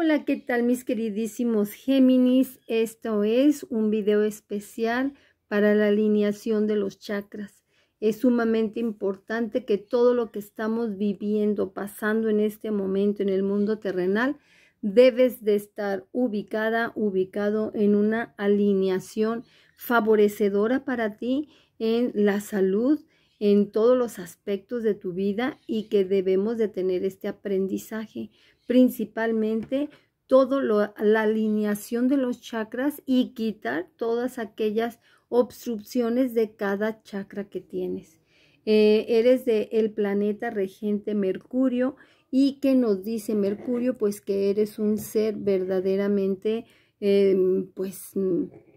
Hola, ¿qué tal mis queridísimos Géminis? Esto es un video especial para la alineación de los chakras. Es sumamente importante que todo lo que estamos viviendo, pasando en este momento en el mundo terrenal, debes de estar ubicada, ubicado en una alineación favorecedora para ti en la salud, en todos los aspectos de tu vida y que debemos de tener este aprendizaje principalmente todo la alineación de los chakras y quitar todas aquellas obstrucciones de cada chakra que tienes. Eh, eres del el planeta regente Mercurio y que nos dice Mercurio pues que eres un ser verdaderamente em, pues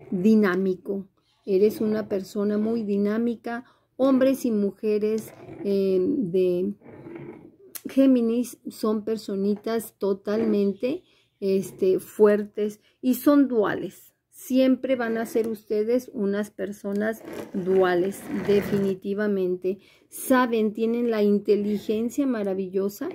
dinámico. Eres una persona muy dinámica, hombres y mujeres em, de Géminis son personitas totalmente este, fuertes y son duales. Siempre van a ser ustedes unas personas duales, definitivamente. Saben, tienen la inteligencia maravillosa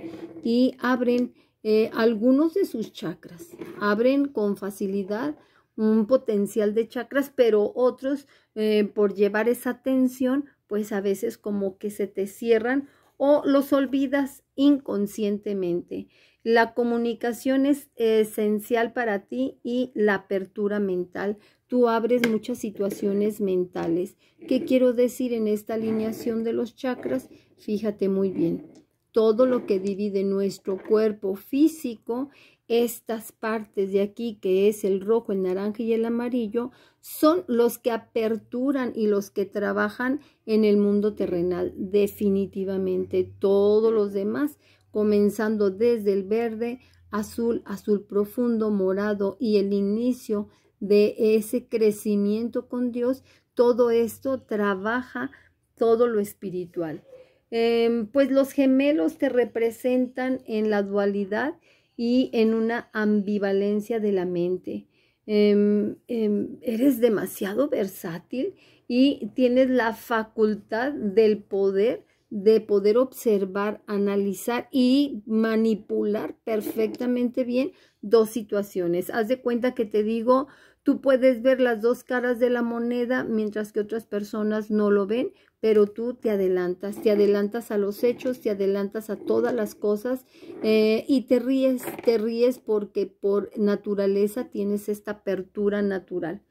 y abren eh, algunos de sus chakras. Abren con facilidad un potencial de chakras, pero otros, eh, por llevar esa tensión, pues a veces como que se te cierran o los olvidas inconscientemente. La comunicación es esencial para ti y la apertura mental. Tú abres muchas situaciones mentales. ¿Qué quiero decir en esta alineación de los chakras? Fíjate muy bien. Todo lo que divide nuestro cuerpo físico estas partes de aquí, que es el rojo, el naranja y el amarillo, son los que aperturan y los que trabajan en el mundo terrenal. Definitivamente todos los demás, comenzando desde el verde, azul, azul profundo, morado y el inicio de ese crecimiento con Dios, todo esto trabaja todo lo espiritual. Em, pues los gemelos te representan en la dualidad y en una ambivalencia de la mente. Em, em, eres demasiado versátil y tienes la facultad del poder de poder observar, analizar y manipular perfectamente bien dos situaciones. Haz de cuenta que te digo, tú puedes ver las dos caras de la moneda mientras que otras personas no lo ven, pero tú te adelantas, te adelantas a los hechos, te adelantas a todas las cosas eh, y te ríes, te ríes porque por naturaleza tienes esta apertura natural.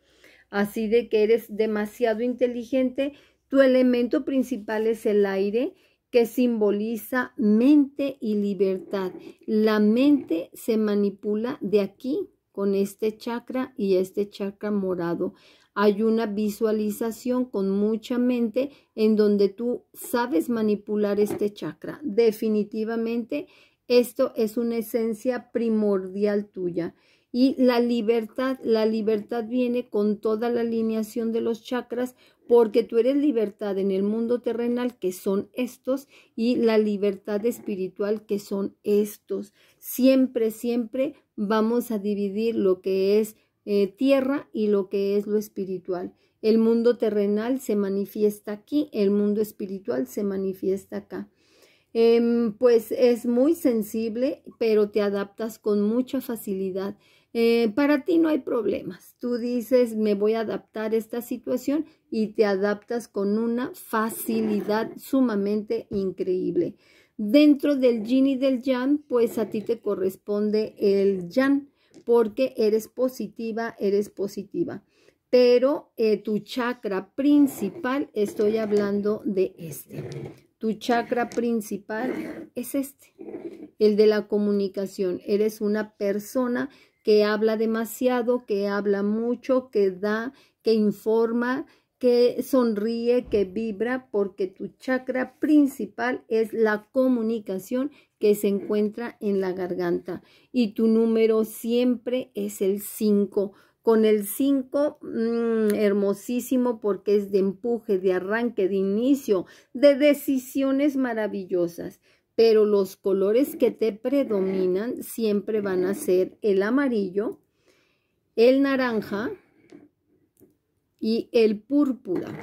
Así de que eres demasiado inteligente, tu elemento principal es el aire que simboliza mente y libertad. La mente se manipula de aquí con este chakra y este chakra morado hay una visualización con mucha mente en donde tú sabes manipular este chakra. Definitivamente, esto es una esencia primordial tuya. Y la libertad, la libertad viene con toda la alineación de los chakras porque tú eres libertad en el mundo terrenal que son estos y la libertad espiritual que son estos. Siempre, siempre vamos a dividir lo que es eh, tierra y lo que es lo espiritual. El mundo terrenal se manifiesta aquí, el mundo espiritual se manifiesta acá. Em, pues es muy sensible, pero te adaptas con mucha facilidad. Eh, para ti no hay problemas. Tú dices, me voy a adaptar a esta situación y te adaptas con una facilidad sumamente increíble. Dentro del yin y del yang, pues a ti te corresponde el yang porque eres positiva, eres positiva. Pero eh, tu chakra principal, estoy hablando de este. Tu chakra principal es este, el de la comunicación. Eres una persona que habla demasiado, que habla mucho, que da, que informa, que sonríe, que vibra, porque tu chakra principal es la comunicación que se encuentra en la garganta. Y tu número siempre es el 5. Con el 5, mm, hermosísimo porque es de empuje, de arranque, de inicio, de decisiones maravillosas. Pero los colores que te predominan siempre van a ser el amarillo, el naranja y el púrpura,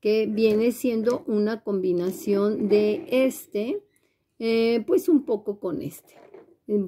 que viene siendo una combinación de este, eh, pues un poco con este.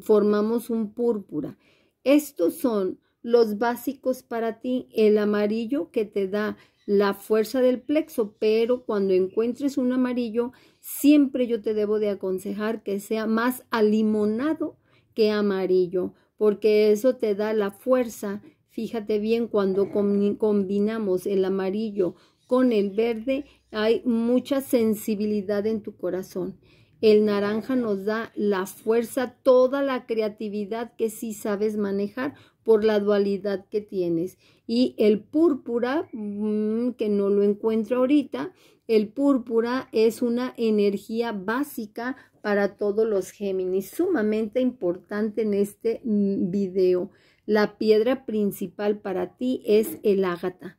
Formamos un púrpura. Estos son los básicos para ti. El amarillo que te da la fuerza del plexo, pero cuando encuentres un amarillo, siempre yo te debo de aconsejar que sea más alimonado que amarillo, porque eso te da la fuerza. Fíjate bien, cuando combinamos el amarillo con el verde, hay mucha sensibilidad en tu corazón. El naranja nos da la fuerza, toda la creatividad que sí sabes manejar por la dualidad que tienes. Y el púrpura, mm, que no lo encuentro ahorita, el púrpura es una energía básica para todos los Géminis, sumamente importante en este mm, video. La piedra principal para ti es el ágata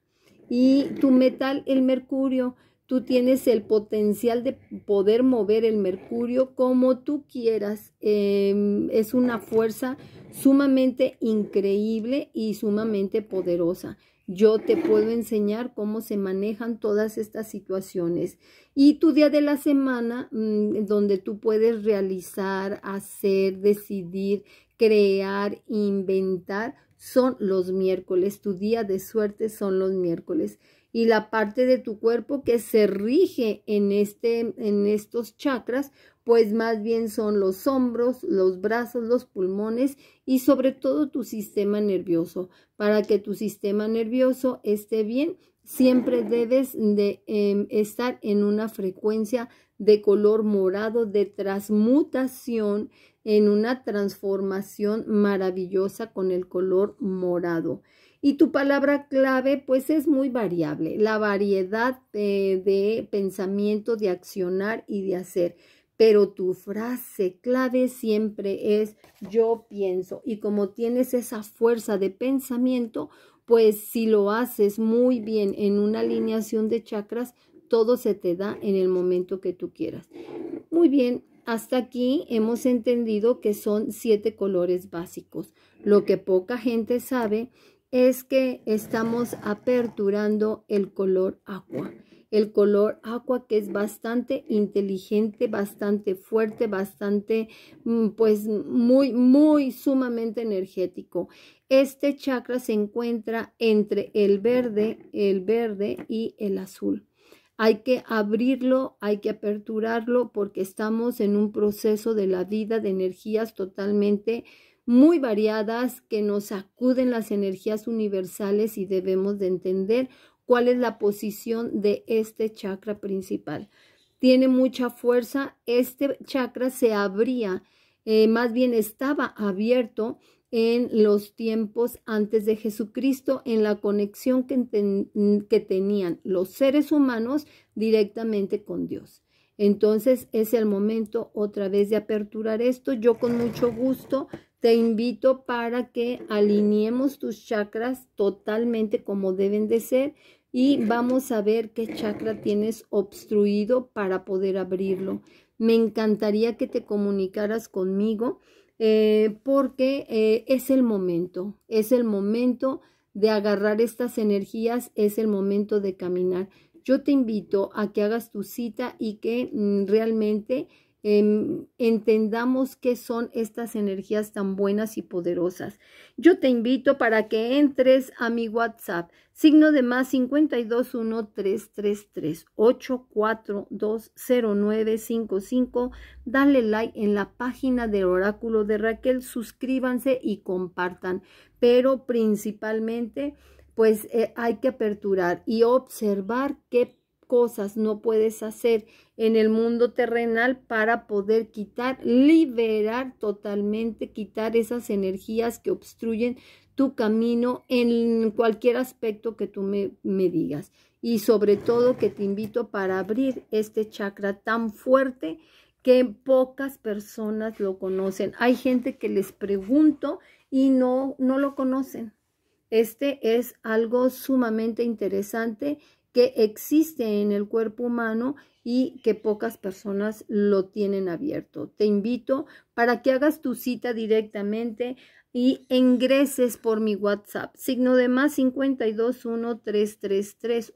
y tu metal, el mercurio. Tú tienes el potencial de poder mover el mercurio como tú quieras. Em, es una fuerza sumamente increíble y sumamente poderosa. Yo te puedo enseñar cómo se manejan todas estas situaciones. Y tu día de la semana, mm, donde tú puedes realizar, hacer, decidir crear, inventar, son los miércoles. Tu día de suerte son los miércoles. Y la parte de tu cuerpo que se rige en, este, en estos chakras, pues más bien son los hombros, los brazos, los pulmones y sobre todo tu sistema nervioso. Para que tu sistema nervioso esté bien, siempre debes de em, estar en una frecuencia de color morado, de transmutación, en una transformación maravillosa con el color morado. Y tu palabra clave pues es muy variable, la variedad eh, de, pensamiento, de accionar y de hacer pero tu frase clave siempre es yo pienso. Y como tienes esa fuerza de pensamiento, pues si lo haces muy bien en una alineación de chakras, todo se te da en el momento que tú quieras. Muy bien, hasta aquí hemos entendido que son siete colores básicos. Lo que poca gente sabe es que estamos aperturando el color agua. El color agua que es bastante inteligente, bastante fuerte, bastante, mm, pues muy, muy sumamente energético. Este chakra se encuentra entre el verde, el verde y el azul. Hay que abrirlo, hay que aperturarlo porque estamos en un proceso de la vida de energías totalmente muy variadas que nos sacuden las energías universales y debemos de entender cuál es la posición de este chakra principal. Tiene mucha fuerza, este chakra se abría, eh, más bien estaba abierto en los tiempos antes de Jesucristo, en la conexión que, tenían los seres humanos directamente con Dios. Entonces es el momento otra vez de aperturar esto. Yo con mucho gusto te invito para que alineemos tus chakras totalmente como deben de ser y vamos a ver qué chakra tienes obstruido para poder abrirlo. Me encantaría que te comunicaras conmigo. Eh, porque eh, es el momento, es el momento de agarrar estas energías, es el momento de caminar. Yo te invito a que hagas tu cita y que mm, realmente Em, entendamos qué son estas energías tan buenas y poderosas. Yo te invito para que entres a mi WhatsApp, signo de más 521-333-8420955. Dale like en la página del oráculo de Raquel, suscríbanse y compartan, pero principalmente pues eh, hay que aperturar y observar qué cosas no puedes hacer en el mundo terrenal para poder quitar, liberar totalmente, quitar esas energías que obstruyen tu camino en cualquier aspecto que tú me, digas. Y sobre todo que te invito para abrir este chakra tan fuerte que pocas personas lo conocen. Hay gente que les pregunto y no, no lo conocen. Este es algo sumamente interesante que existe en el cuerpo humano y que pocas personas lo tienen abierto. Te invito para que hagas tu cita directamente y ingreses por mi WhatsApp, signo de más 521 333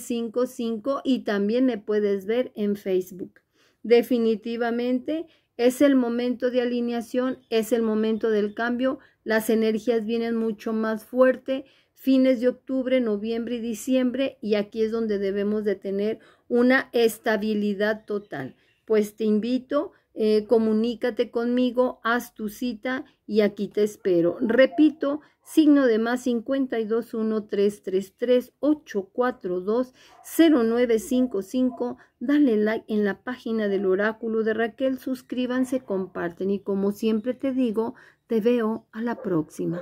cinco cinco y también me puedes ver en Facebook. Definitivamente es el momento de alineación, es el momento del cambio, las energías vienen mucho más fuerte fines de octubre, noviembre y diciembre, y aquí es donde debemos de tener una estabilidad total. Pues te invito, eh, comunícate conmigo, haz tu cita y aquí te espero. Repito, signo de más 521 842 0955 Dale like en la página del oráculo de Raquel, suscríbanse, comparten y como siempre te digo, te veo a la próxima.